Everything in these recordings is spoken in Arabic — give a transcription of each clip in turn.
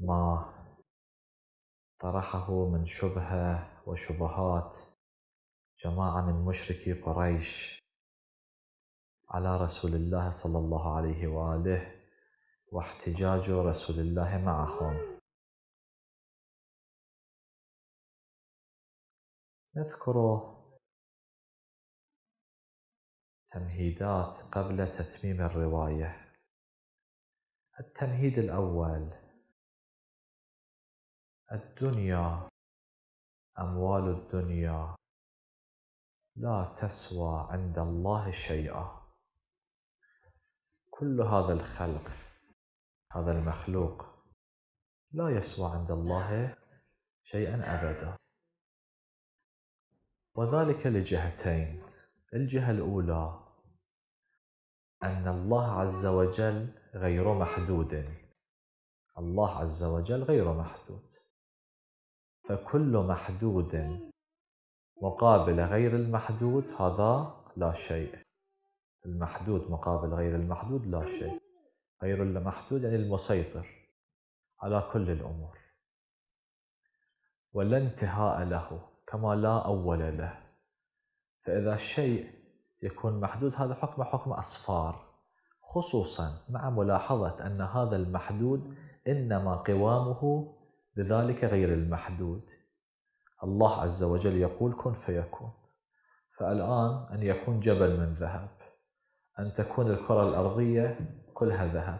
ما طرحه من شبهة وشبهات جماعة من مشركي قريش على رسول الله صلى الله عليه وآله واحتجاج رسول الله معهم نذكر تمهيدات قبل تتميم الرواية التمهيد الأول الدنيا أموال الدنيا لا تسوى عند الله شيئا كل هذا الخلق هذا المخلوق لا يسوى عند الله شيئا أبدا وذلك لجهتين الجهة الأولى أن الله عز وجل غير محدود الله عز وجل غير محدود فكل محدود مقابل غير المحدود هذا لا شيء المحدود مقابل غير المحدود لا شيء غير المحدود يعني المسيطر على كل الأمور ولا انتهاء له كما لا أول له فإذا الشيء يكون محدود هذا حكمه حكم أصفار خصوصا مع ملاحظة أن هذا المحدود إنما قوامه لذلك غير المحدود الله عز وجل يقول كن فيكون فالآن أن يكون جبل من ذهب أن تكون الكرة الأرضية كلها ذهب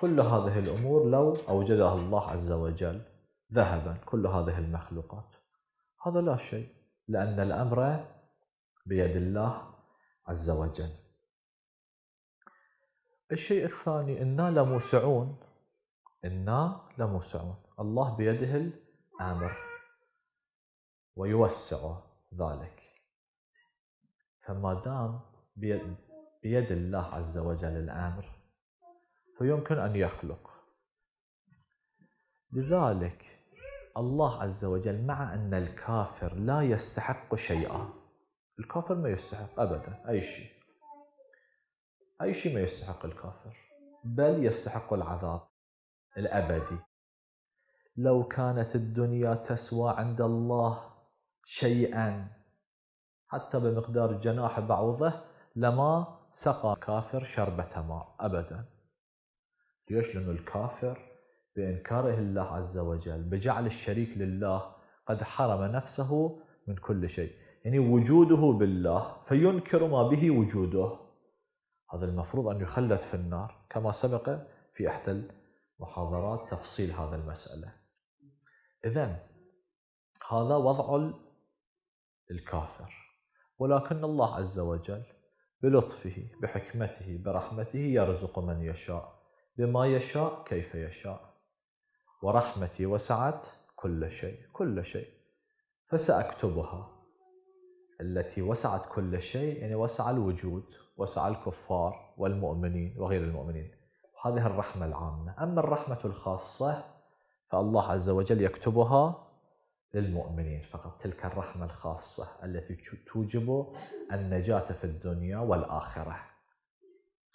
كل هذه الأمور لو أوجدها الله عز وجل ذهبا كل هذه المخلوقات هذا لا شيء لأن الأمر بيد الله عز وجل الشيء الثاني إنا لموسعون إنا لموسعون الله بيده الامر ويوسع ذلك فما دام بيد, بيد الله عز وجل الامر فيمكن ان يخلق لذلك الله عز وجل مع ان الكافر لا يستحق شيئا الكافر ما يستحق ابدا اي شيء اي شيء ما يستحق الكافر بل يستحق العذاب الابدي لو كانت الدنيا تسوى عند الله شيئا حتى بمقدار جناح بعوضه لما سقى كافر شربة ماء أبدا ليش لأن الكافر بإنكاره الله عز وجل بجعل الشريك لله قد حرم نفسه من كل شيء يعني وجوده بالله فينكر ما به وجوده هذا المفروض أن يخلد في النار كما سبق في إحدى المحاضرات تفصيل هذا المسألة إذا هذا وضع الكافر ولكن الله عز وجل بلطفه بحكمته برحمته يرزق من يشاء بما يشاء كيف يشاء ورحمتي وسعت كل شيء كل شيء فسأكتبها التي وسعت كل شيء يعني وسع الوجود وسع الكفار والمؤمنين وغير المؤمنين هذه الرحمة العامة أما الرحمة الخاصة فالله عز وجل يكتبها للمؤمنين فقط تلك الرحمة الخاصة التي توجب النجاة في الدنيا والآخرة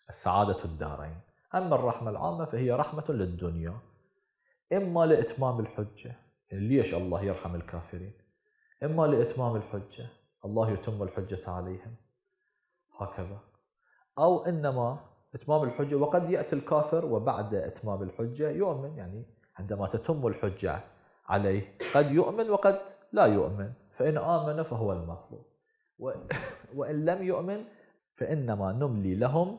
السعادة الدارين أما الرحمة العامة فهي رحمة للدنيا إما لإتمام الحجة يعني ليش الله يرحم الكافرين إما لإتمام الحجة الله يتم الحجة عليهم هكذا أو إنما إتمام الحجة وقد يأتي الكافر وبعد إتمام الحجة يؤمن يعني عندما تتم الحجة عليه قد يؤمن وقد لا يؤمن فإن آمن فهو المطلوب وإن لم يؤمن فإنما نملي لهم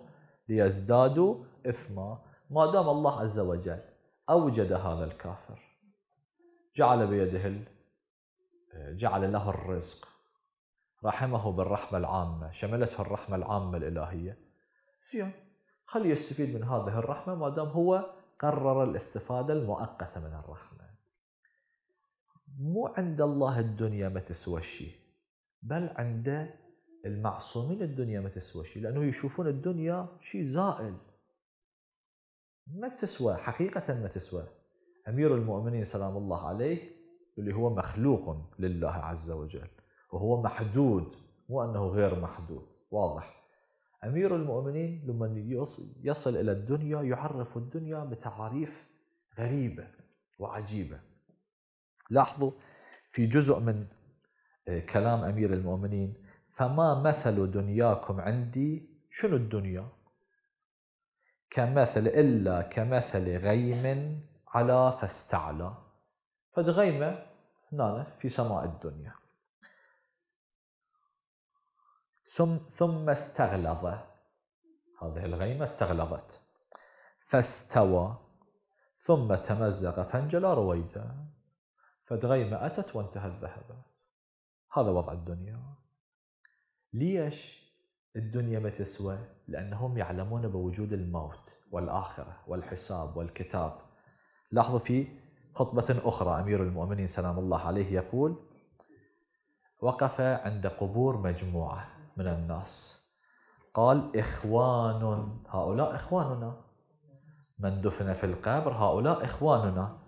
ليزدادوا إثما ما دام الله عز وجل أوجد هذا الكافر جعل بيده جعل له الرزق رحمه بالرحمة العامة شملته الرحمة العامة الإلهية زين خليه يستفيد من هذه الرحمة ما دام هو قرر الاستفادة المؤقتة من الرحمة مو عند الله الدنيا ما تسوى شيء بل عند المعصومين الدنيا ما تسوى شيء لأنه يشوفون الدنيا شيء زائل ما تسوى حقيقة ما تسوى أمير المؤمنين سلام الله عليه اللي هو مخلوق لله عز وجل وهو محدود مو أنه غير محدود واضح أمير المؤمنين لما يصل إلى الدنيا يعرف الدنيا بتعاريف غريبة وعجيبة لاحظوا في جزء من آه، كلام أمير المؤمنين فما مثل دنياكم عندي شنو الدنيا كمثل إلا كمثل غيم على فاستعلى فالغيمة هنا في سماء الدنيا ثم ثم استغلظ هذه الغيمة استغلظت فاستوى ثم تمزق فانجلى رويدا فدغيمة أتت وانتهت ذهبت هذا وضع الدنيا ليش الدنيا ما تسوى لأنهم يعلمون بوجود الموت والآخرة والحساب والكتاب لاحظوا في خطبة أخرى أمير المؤمنين سلام الله عليه يقول وقف عند قبور مجموعة من الناس قال إخوان هؤلاء إخواننا من دفن في القبر هؤلاء إخواننا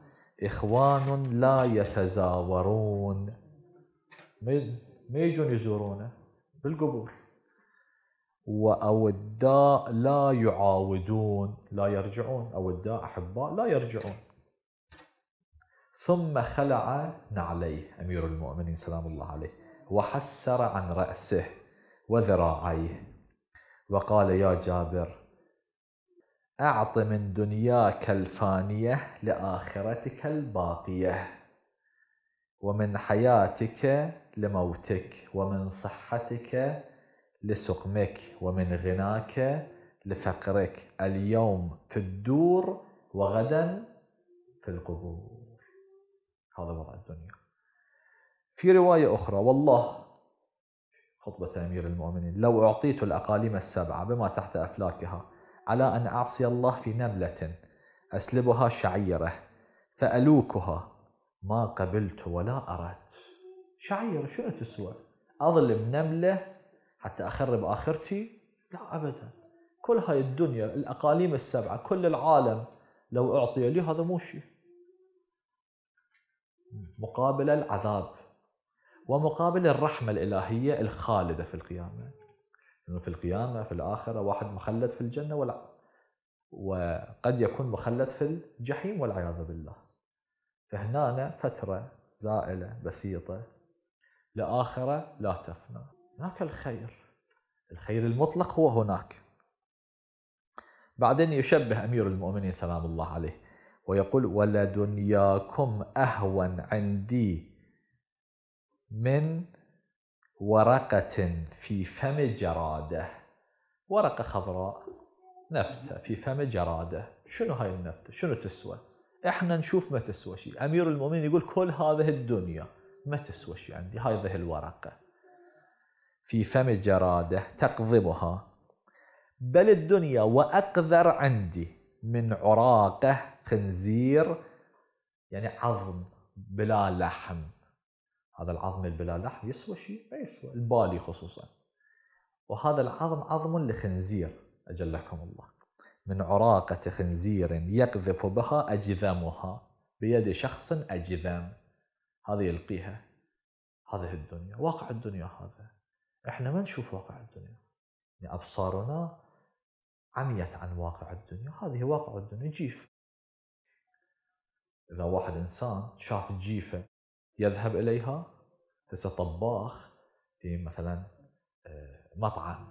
إخوان لا يتزاورون ما يجون يزورونه بالقبور وأوداء لا يعاودون لا يرجعون أوداء أحباء لا يرجعون ثم خلع نعليه أمير المؤمنين سلام الله عليه وحسر عن رأسه وذراعيه وقال يا جابر أعط من دنياك الفانية لآخرتك الباقية ومن حياتك لموتك ومن صحتك لسقمك ومن غناك لفقرك اليوم في الدور وغدا في القبور هذا وضع الدنيا في رواية أخرى والله خطبة أمير المؤمنين لو أعطيت الأقاليم السبعة بما تحت أفلاكها على أن أعصي الله في نملة أسلبها شعيرة فألوكها ما قبلت ولا أردت شعيرة شنو تسوى أظلم نملة حتى أخرب آخرتي لا أبدا كل هاي الدنيا الأقاليم السبعة كل العالم لو أعطي لي هذا مو شيء مقابل العذاب ومقابل الرحمة الإلهية الخالدة في القيامة إنه في القيامة في الآخرة واحد مخلد في الجنة ولا وقد يكون مخلد في الجحيم والعياذ بالله فهنا فترة زائلة بسيطة لآخرة لا تفنى هناك الخير الخير المطلق هو هناك بعدين يشبه أمير المؤمنين سلام الله عليه ويقول ولدنياكم أهون عندي من ورقة في فم جرادة ورقة خضراء نبتة في فم جرادة شنو هاي النبتة شنو تسوى احنا نشوف ما تسوى شيء امير المؤمنين يقول كل هذه الدنيا ما تسوى شيء عندي هذه الورقة في فم جرادة تقضبها بل الدنيا وأقذر عندي من عراقة خنزير يعني عظم بلا لحم هذا العظم البلا بلا لحم يسوى شيء ما يسوى البالي خصوصا وهذا العظم عظم لخنزير أجلكم الله من عراقة خنزير يقذف بها أجذامها بيد شخص أجذام هذا يلقيها هذه الدنيا واقع الدنيا هذا احنا ما نشوف واقع الدنيا يعني أبصارنا عميت عن واقع الدنيا هذه واقع الدنيا جيف إذا واحد إنسان شاف جيفة يذهب إليها هسه طباخ في مثلا آه، مطعم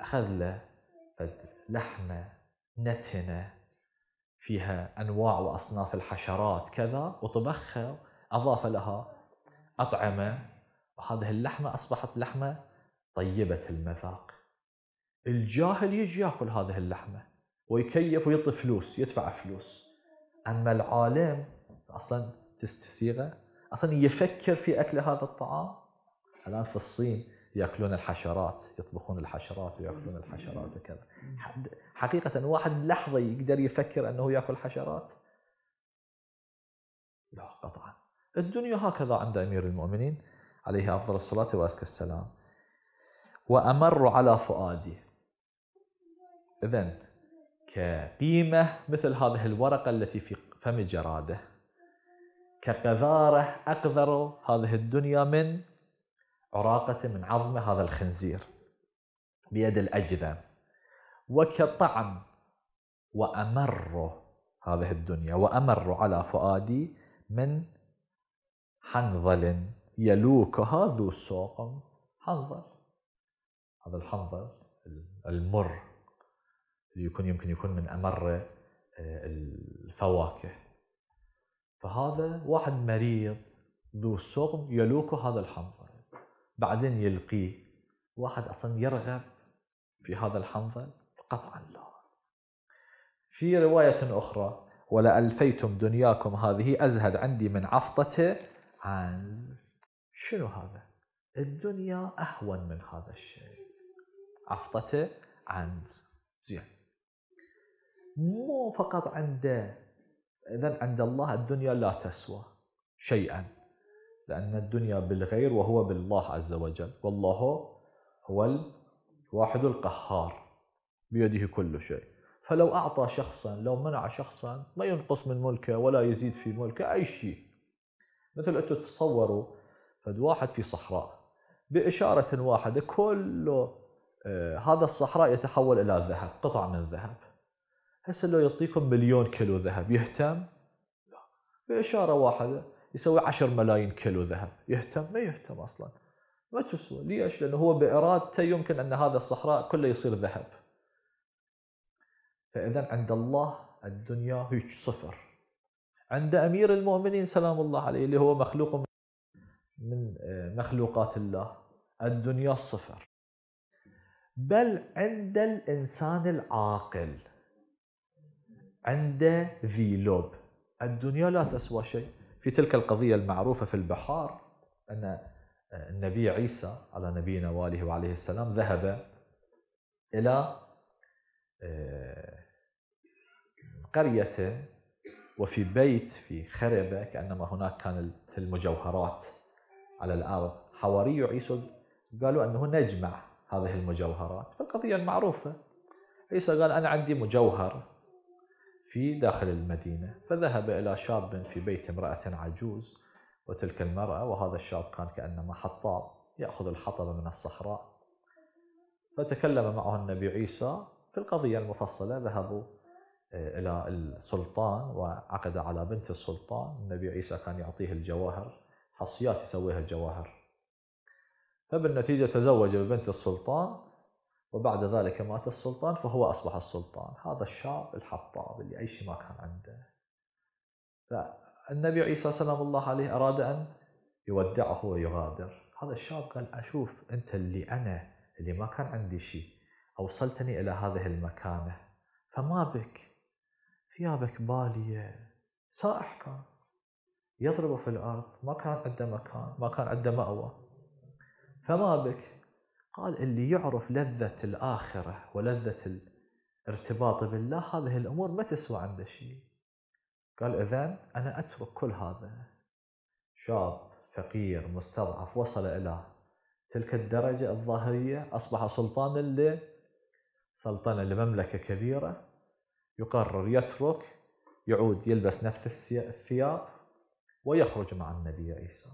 أخذ له لحمة نتنة فيها أنواع وأصناف الحشرات كذا وطبخها أضاف لها أطعمة وهذه اللحمة أصبحت لحمة طيبة المذاق الجاهل يجي ياكل هذه اللحمه ويكيف ويعطي فلوس يدفع فلوس اما العالم اصلا تستسيغه اصلا يفكر في اكل هذا الطعام الان في الصين ياكلون الحشرات يطبخون الحشرات وياكلون الحشرات وكذا حقيقه واحد لحظه يقدر يفكر انه ياكل حشرات لا قطعا الدنيا هكذا عند امير المؤمنين عليه افضل الصلاه وازكى السلام وامر على فؤادي اذا كقيمه مثل هذه الورقه التي في فم جراده كقذارة اقذر هذه الدنيا من عراقة من عظم هذا الخنزير بيد الأجذام وكطعم وأمر هذه الدنيا وأمر على فؤادي من حنظل يلوكها ذو سوق حنظل هذا الحنظل المر اللي يكون يمكن يكون من أمر آه، الفواكه فهذا واحد مريض ذو سقم يلوكه هذا الحنظل بعدين يلقيه واحد اصلا يرغب في هذا الحنظل قطعا لا في رواية أخرى ولا ألفيتم دنياكم هذه أزهد عندي من عفطته عنز شنو هذا؟ الدنيا أهون من هذا الشيء عفطته عنز زين مو فقط عنده إذا عند الله الدنيا لا تسوى شيئا لأن الدنيا بالغير وهو بالله عز وجل والله هو الواحد القهار بيده كل شيء فلو أعطى شخصا لو منع شخصا ما ينقص من ملكه ولا يزيد في ملكه أي شيء مثل أنتم تتصوروا فد واحد في صحراء بإشارة واحدة كله آه، هذا الصحراء يتحول إلى ذهب قطع من ذهب هسه لو يعطيكم مليون كيلو ذهب يهتم؟ لا بإشارة واحدة يسوي 10 ملايين كيلو ذهب يهتم؟ ما يهتم أصلا ما تسوى ليش؟ لأنه هو بإرادته يمكن أن هذا الصحراء كله يصير ذهب فإذا عند الله الدنيا هيك صفر عند أمير المؤمنين سلام الله عليه اللي هو مخلوق من آه، مخلوقات الله الدنيا صفر بل عند الإنسان العاقل عنده ذي لوب الدنيا لا تسوى شيء في تلك القضية المعروفة في البحار أن آه، النبي عيسى على نبينا وآله وعليه السلام ذهب إلى آه، قريته وفي بيت في خربة كأنما هناك كان في المجوهرات على الأرض حواري عيسى قالوا أنه نجمع هذه المجوهرات فالقضية المعروفة عيسى قال أنا عندي مجوهر في داخل المدينة فذهب إلى شاب في بيت امرأة عجوز وتلك المرأة وهذا الشاب كان كأنما حطاب يأخذ الحطب من الصحراء فتكلم معه النبي عيسى في القضية المفصلة ذهبوا آه، إلى السلطان وعقد على بنت السلطان النبي عيسى كان يعطيه الجواهر حصيات يسويها الجواهر فبالنتيجة تزوج ببنت السلطان وبعد ذلك مات السلطان فهو أصبح السلطان هذا الشاب الحطاب اللي أي شيء ما كان عنده فالنبي عيسى سلام الله عليه أراد أن يودعه ويغادر هذا الشاب قال أشوف أنت اللي أنا اللي ما كان عندي شيء أوصلتني إلى هذه المكانة فما بك ثيابك بالية سائح كان يضرب في الأرض ما كان عنده مكان ما كان عنده مأوى فما بك قال اللي يعرف لذة الآخرة ولذة الارتباط بالله هذه الأمور ما تسوى عنده شيء قال إذا أنا أترك كل هذا شاب فقير مستضعف وصل إلى تلك الدرجة الظاهرية أصبح سلطانا سلطان لمملكة كبيرة يقرر يترك يعود يلبس نفس الثياب ويخرج مع النبي عيسى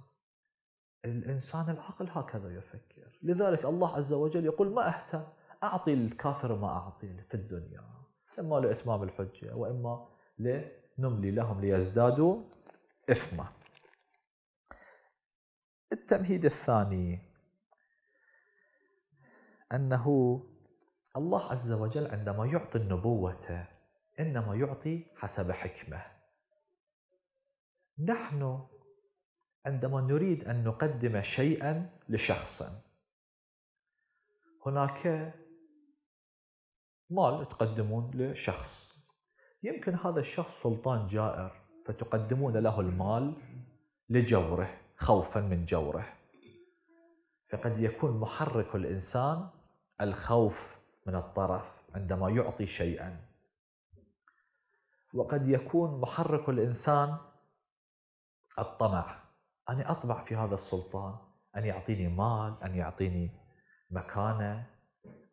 الإنسان العاقل هكذا يفكر لذلك الله عز وجل يقول ما أحتم أعطي الكافر ما أعطي في الدنيا إما لإتمام الحجة وإما لنملي لهم ليزدادوا إثما التمهيد الثاني أنه الله عز وجل عندما يعطي النبوة إنما يعطي حسب حكمة نحن عندما نريد أن نقدم شيئا لشخص هناك مال تقدمون لشخص يمكن هذا الشخص سلطان جائر فتقدمون له المال لجوره خوفا من جوره فقد يكون محرك الإنسان الخوف من الطرف عندما يعطي شيئا وقد يكون محرك الإنسان الطمع أنا أطمع في هذا السلطان أن يعطيني مال أن يعطيني مكانة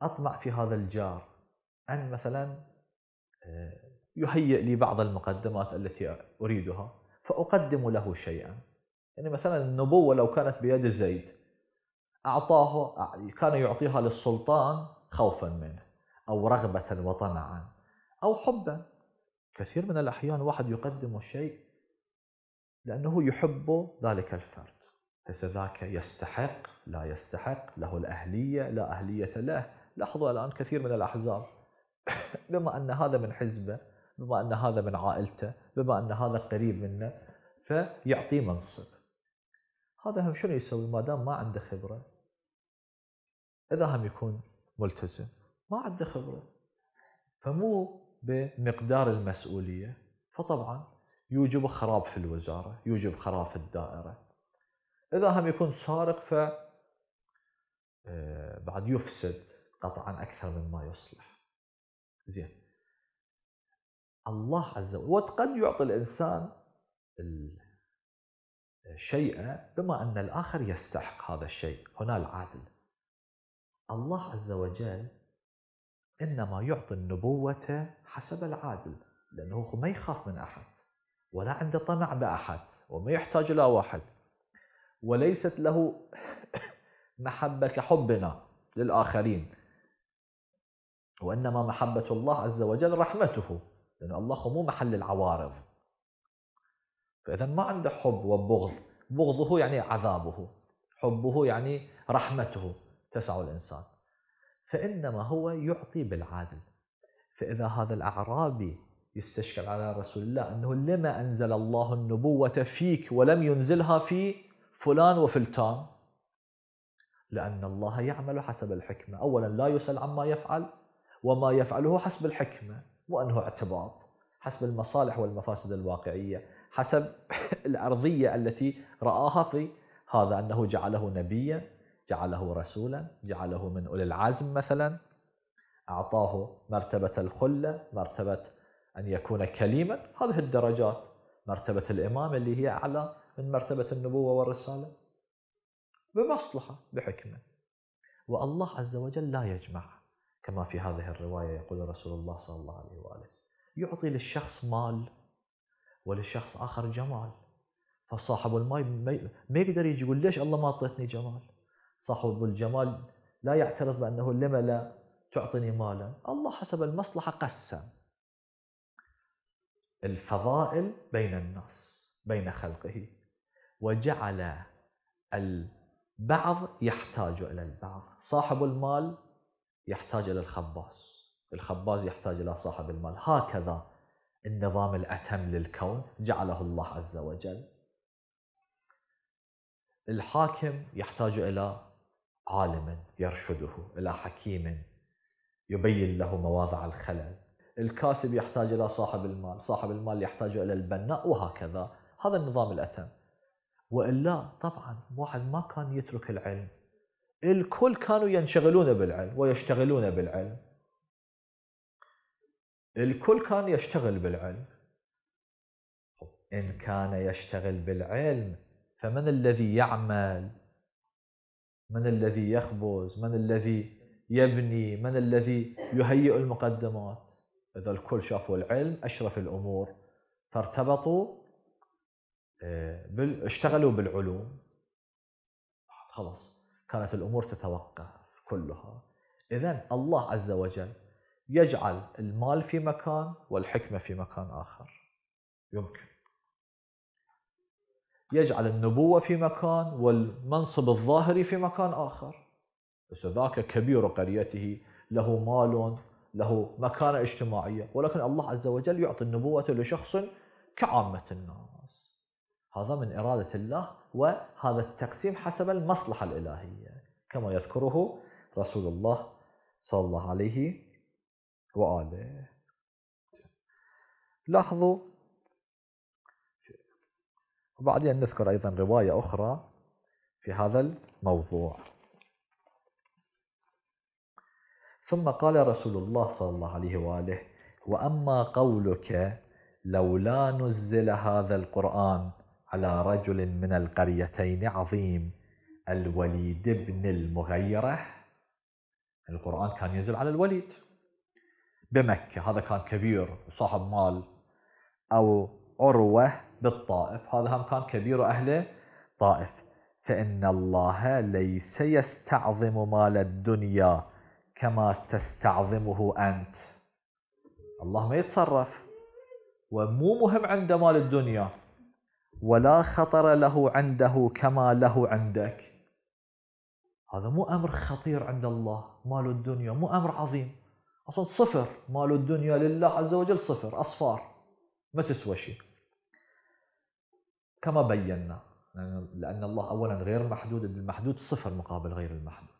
أطمع في هذا الجار أن مثلا آه، يهيئ لي بعض المقدمات التي أريدها فأقدم له شيئا يعني مثلا النبوة لو كانت بيد زيد أعطاه كان يعطيها للسلطان خوفا منه أو رغبة وطمعا أو حبا كثير من الأحيان واحد يقدم شيء لأنه يحب ذلك الفرد ليس ذاك يستحق لا يستحق له الأهلية لا أهلية له لاحظوا الآن كثير من الأحزاب بما أن هذا من حزبه بما أن هذا من عائلته بما أن هذا قريب منه فيعطيه منصب هذا هم شنو يسوي ما دام ما عنده خبرة إذا هم يكون ملتزم ما عنده خبرة فمو بمقدار المسؤولية فطبعا يوجب خراب في الوزارة يوجب خراب في الدائرة إذا هم يكون سارق ف آه، بعد يفسد قطعا أكثر مما يصلح زين الله عز وجل وقد يعطي الإنسان الشيء بما أن الآخر يستحق هذا الشيء هنا العدل الله عز وجل إنما يعطي النبوة حسب العادل لأنه ما يخاف من أحد ولا عنده طمع بأحد وما يحتاج إلى واحد وليست له محبة كحبنا للآخرين وإنما محبة الله عز وجل رحمته لأن الله مو محل العوارض فإذا ما عنده حب وبغض بغضه يعني عذابه حبه يعني رحمته تسع الإنسان فإنما هو يعطي بالعادل فإذا هذا الأعرابي يستشكل على رسول الله أنه لما أنزل الله النبوة فيك ولم ينزلها في فلان وفلتان لأن الله يعمل حسب الحكمة أولا لا يسأل عما يفعل وما يفعله حسب الحكمة وأنه اعتباط حسب المصالح والمفاسد الواقعية حسب الأرضية التي رآها في هذا أنه جعله نبيا جعله رسولا جعله من أولي العزم مثلا أعطاه مرتبة الخلة مرتبة أن يكون كليما هذه الدرجات مرتبة الإمامة اللي هي أعلى من مرتبة النبوة والرسالة بمصلحة بحكمة والله عز وجل لا يجمع كما في هذه الرواية يقول رسول الله صلى الله عليه وآله يعطي للشخص مال وللشخص آخر جمال فصاحب المال ما يقدر يجي يقول ليش الله ما أعطيتني جمال صاحب الجمال لا يعترض بأنه لم لا تعطيني مالا الله حسب المصلحة قسم الفضائل بين الناس بين خلقه وجعل البعض يحتاج الى البعض صاحب المال يحتاج الى الخباز الخباز يحتاج الى صاحب المال هكذا النظام الاتم للكون جعله الله عز وجل الحاكم يحتاج الى عالم يرشده الى حكيم يبين له مواضع الخلل الكاسب يحتاج إلى صاحب المال صاحب المال يحتاج إلى البناء وهكذا هذا النظام الأتم وإلا طبعا واحد ما كان يترك العلم الكل كانوا ينشغلون بالعلم ويشتغلون بالعلم الكل كان يشتغل بالعلم إن كان يشتغل بالعلم فمن الذي يعمل من الذي يخبز من الذي يبني من الذي يهيئ المقدمات إذا الكل شافوا العلم أشرف الأمور فارتبطوا آه، بال... اشتغلوا بالعلوم خلاص كانت الأمور تتوقف كلها إذا الله عز وجل يجعل المال في مكان والحكمة في مكان آخر يمكن يجعل النبوة في مكان والمنصب الظاهري في مكان آخر بس ذاك كبير قريته له مال له مكانة اجتماعية ولكن الله عز وجل يعطي النبوة لشخص كعامة الناس هذا من إرادة الله وهذا التقسيم حسب المصلحة الإلهية كما يذكره رسول الله صلى الله عليه وآله لاحظوا وبعدين نذكر أيضا رواية أخرى في هذا الموضوع ثم قال رسول الله صلى الله عليه واله واما قولك لولا نزل هذا القران على رجل من القريتين عظيم الوليد بن المغيره القران كان ينزل على الوليد بمكه هذا كان كبير صاحب مال او عروه بالطائف هذا هم كان كبير اهل طائف فان الله ليس يستعظم مال الدنيا كما تستعظمه أنت الله ما يتصرف ومو مهم عنده مال الدنيا ولا خطر له عنده كما له عندك هذا مو أمر خطير عند الله مال الدنيا مو أمر عظيم أصلا صفر مال الدنيا لله عز وجل صفر أصفار ما تسوى شيء كما بينا لأن الله أولا غير محدود المحدود صفر مقابل غير المحدود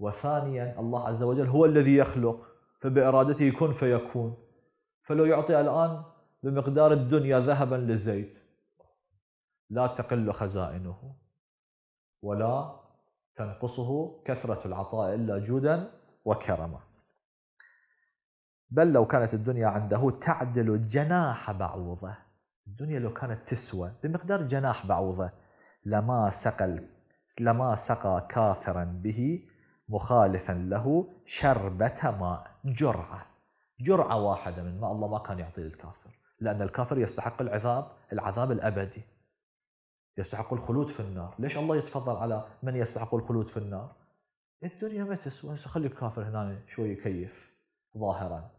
وثانيا الله عز وجل هو الذي يخلق فبإرادته يكون فيكون فلو يعطي الآن بمقدار الدنيا ذهبا للزيت لا تقل خزائنه ولا تنقصه كثرة العطاء إلا جودا وكرما بل لو كانت الدنيا عنده تعدل جناح بعوضة الدنيا لو كانت تسوى بمقدار جناح بعوضة لما سقى لما سقى كافرا به مخالفا له شربة ماء جرعة جرعة واحدة من ماء الله ما كان يعطيه للكافر لأن الكافر يستحق العذاب العذاب الأبدي يستحق الخلود في النار ليش الله يتفضل على من يستحق الخلود في النار الدنيا ما تسوى خلي الكافر هنا شوي يكيف ظاهرا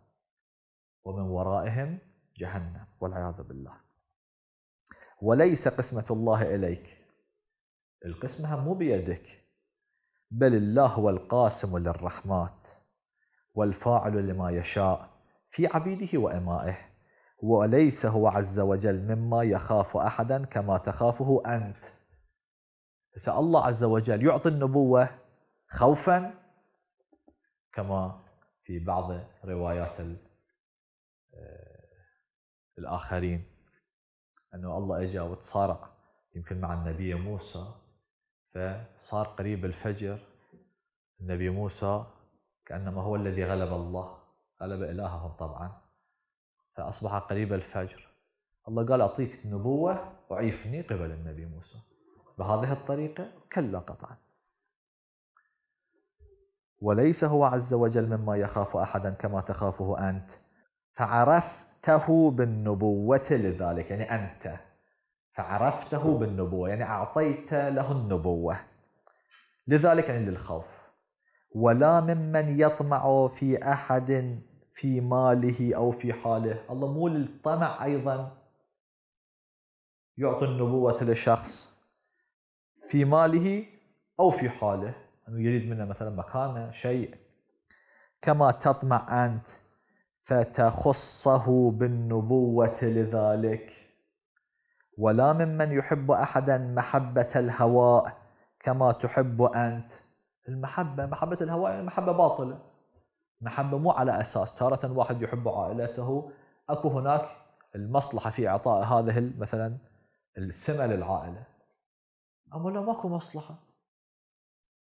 ومن ورائهم جهنم والعياذ بالله وليس قسمة الله إليك القسمة مو بيدك بل الله هو القاسم للرحمات والفاعل لما يشاء في عبيده وإمائه وليس هو عز وجل مما يخاف أحدا كما تخافه أنت الله عز وجل يعطي النبوة خوفا كما في بعض روايات آه، الآخرين أنه الله إجا وتصارع يمكن مع النبي موسى فصار قريب الفجر النبي موسى كأنما هو الذي غلب الله غلب إلههم طبعا فأصبح قريب الفجر الله قال أعطيك النبوة وعيفني قبل النبي موسى بهذه الطريقة كلا قطعا وليس هو عز وجل مما يخاف أحدا كما تخافه أنت فعرفته بالنبوة لذلك يعني أنت فعرفته بالنبوة يعني أعطيت له النبوة لذلك عند يعني الخوف ولا ممن يطمع في أحد في ماله أو في حاله الله مو للطمع أيضا يعطي النبوة لشخص في ماله أو في حاله أنه يريد منه مثلا مكانة شيء كما تطمع أنت فتخصه بالنبوة لذلك ولا ممن يحب احدا محبه الهواء كما تحب انت المحبه محبه الهواء يعني محبه باطله محبه مو على اساس تاره واحد يحب عائلته اكو هناك المصلحه في اعطاء هذه مثلا السمه للعائله اما لا ماكو مصلحه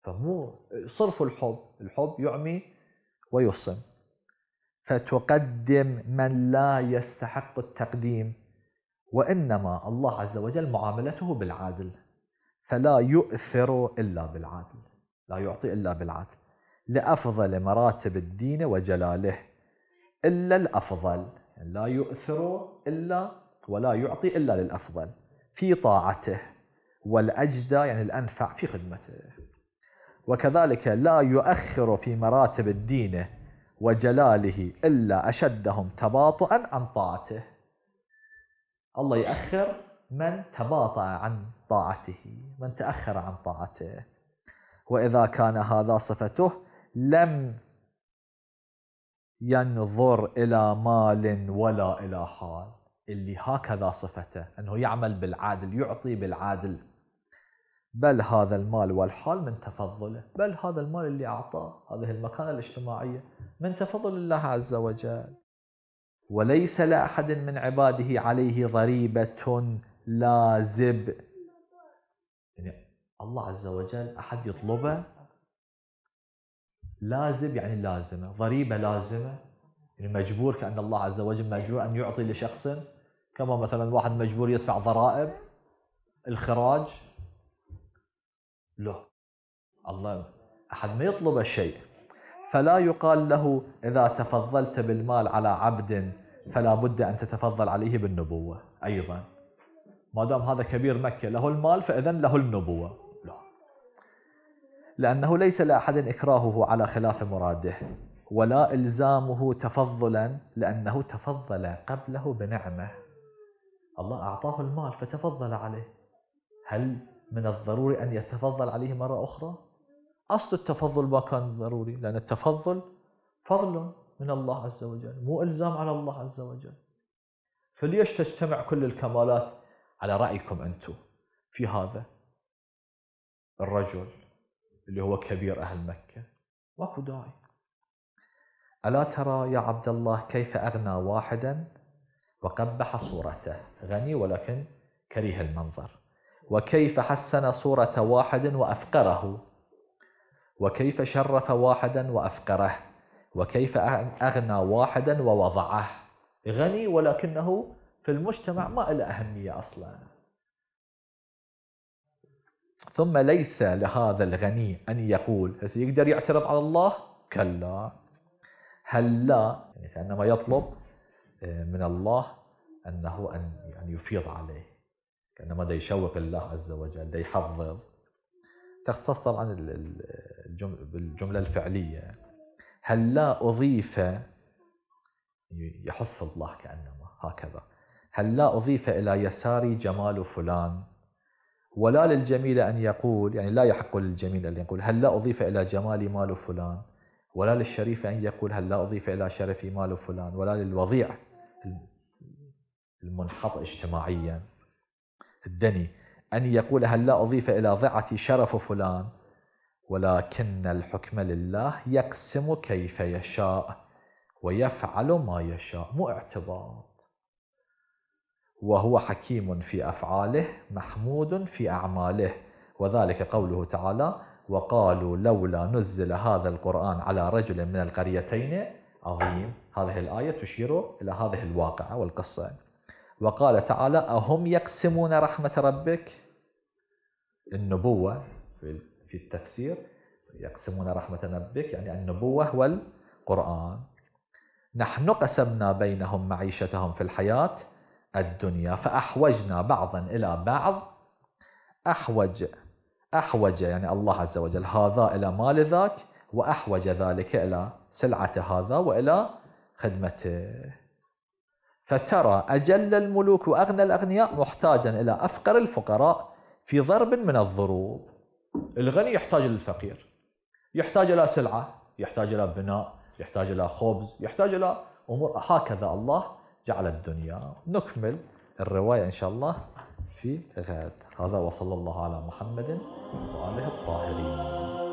فمو صرف الحب الحب يعمي ويصم فتقدم من لا يستحق التقديم وإنما الله عز وجل معاملته بالعدل فلا يؤثر إلا بالعدل لا يعطي إلا بالعدل لأفضل مراتب الدين وجلاله إلا الأفضل يعني لا يؤثر إلا ولا يعطي إلا للأفضل في طاعته والأجدى يعني الأنفع في خدمته وكذلك لا يؤخر في مراتب الدين وجلاله إلا أشدهم تباطؤا عن طاعته الله يأخر من تباطأ عن طاعته من تأخر عن طاعته وإذا كان هذا صفته لم ينظر إلى مال ولا إلى حال اللي هكذا صفته أنه يعمل بالعادل يعطي بالعادل بل هذا المال والحال من تفضله بل هذا المال اللي أعطاه هذه المكانة الاجتماعية من تفضل الله عز وجل وليس لأحد من عباده عليه ضريبة لازب يعني الله عز وجل أحد يطلبه لازب يعني لازمة ضريبة لازمة يعني مجبور كأن الله عز وجل مجبور أن يعطي لشخص كما مثلا واحد مجبور يدفع ضرائب الخراج له الله أحد ما يطلب الشيء فلا يقال له إذا تفضلت بالمال على عبد فلا بد أن تتفضل عليه بالنبوة أيضا ما دام هذا كبير مكة له المال فإذا له النبوة لا لأنه ليس لأحد إكراهه على خلاف مراده ولا إلزامه تفضلا لأنه تفضل قبله بنعمة الله أعطاه المال فتفضل عليه هل من الضروري أن يتفضل عليه مرة أخرى؟ أصل التفضل ما كان ضروري لأن التفضل فضل من الله عز وجل مو إلزام على الله عز وجل فليش تجتمع كل الكمالات على رأيكم أنتم في هذا الرجل اللي هو كبير أهل مكة ماكو داعي ألا ترى يا عبد الله كيف أغنى واحدا وقبح صورته غني ولكن كريه المنظر وكيف حسن صورة واحد وأفقره وكيف شرف واحدا وأفقره وكيف أغنى واحدا ووضعه غني ولكنه في المجتمع ما له أهمية أصلا ثم ليس لهذا الغني أن يقول هل يقدر يعترض على الله كلا هل لا يعني كأنما يطلب آه، من الله أنه أن يعني يفيض عليه كأنما يشوق الله عز وجل دا تختص طبعا بالجملة الفعلية هل لا أضيف يعني يحث الله كأنما هكذا هل لا أضيف إلى يساري جمال فلان ولا للجميل أن يقول يعني لا يحق للجميل أن يقول هل لا أضيف إلى جمالي مال فلان ولا للشريف أن يقول هل لا أضيف إلى شرفي مال فلان ولا للوضيع المنحط اجتماعيا الدني أن يقول هل لا أضيف إلى ضعتي شرف فلان ولكن الحكم لله يقسم كيف يشاء ويفعل ما يشاء مو اعتباط وهو حكيم في أفعاله محمود في أعماله وذلك قوله تعالى وقالوا لولا نزل هذا القرآن على رجل من القريتين عظيم هذه الآية تشير إلى هذه الواقعة والقصة وقال تعالى أهم يقسمون رحمة ربك النبوة في التفسير يقسمون رحمة ربك يعني النبوة والقرآن نحن قسمنا بينهم معيشتهم في الحياة الدنيا فأحوجنا بعضا إلى بعض أحوج أحوج يعني الله عز وجل هذا إلى مال ذاك وأحوج ذلك إلى سلعة هذا وإلى خدمته فترى أجل الملوك وأغنى الأغنياء محتاجا إلى أفقر الفقراء في ضرب من الضروب الغني يحتاج للفقير يحتاج إلى سلعة يحتاج إلى بناء يحتاج إلى خبز يحتاج إلى أمور هكذا الله جعل الدنيا نكمل الرواية إن شاء الله في غد هذا وصلى الله على محمد وآله الطاهرين